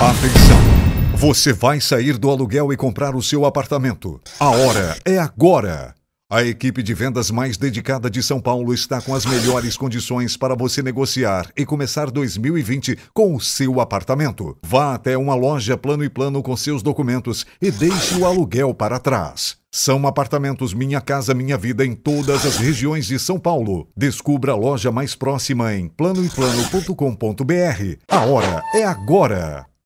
Atenção! Você vai sair do aluguel e comprar o seu apartamento. A hora é agora! A equipe de vendas mais dedicada de São Paulo está com as melhores condições para você negociar e começar 2020 com o seu apartamento. Vá até uma loja plano e plano com seus documentos e deixe o aluguel para trás. São apartamentos Minha Casa Minha Vida em todas as regiões de São Paulo. Descubra a loja mais próxima em planoeplano.com.br. A hora é agora!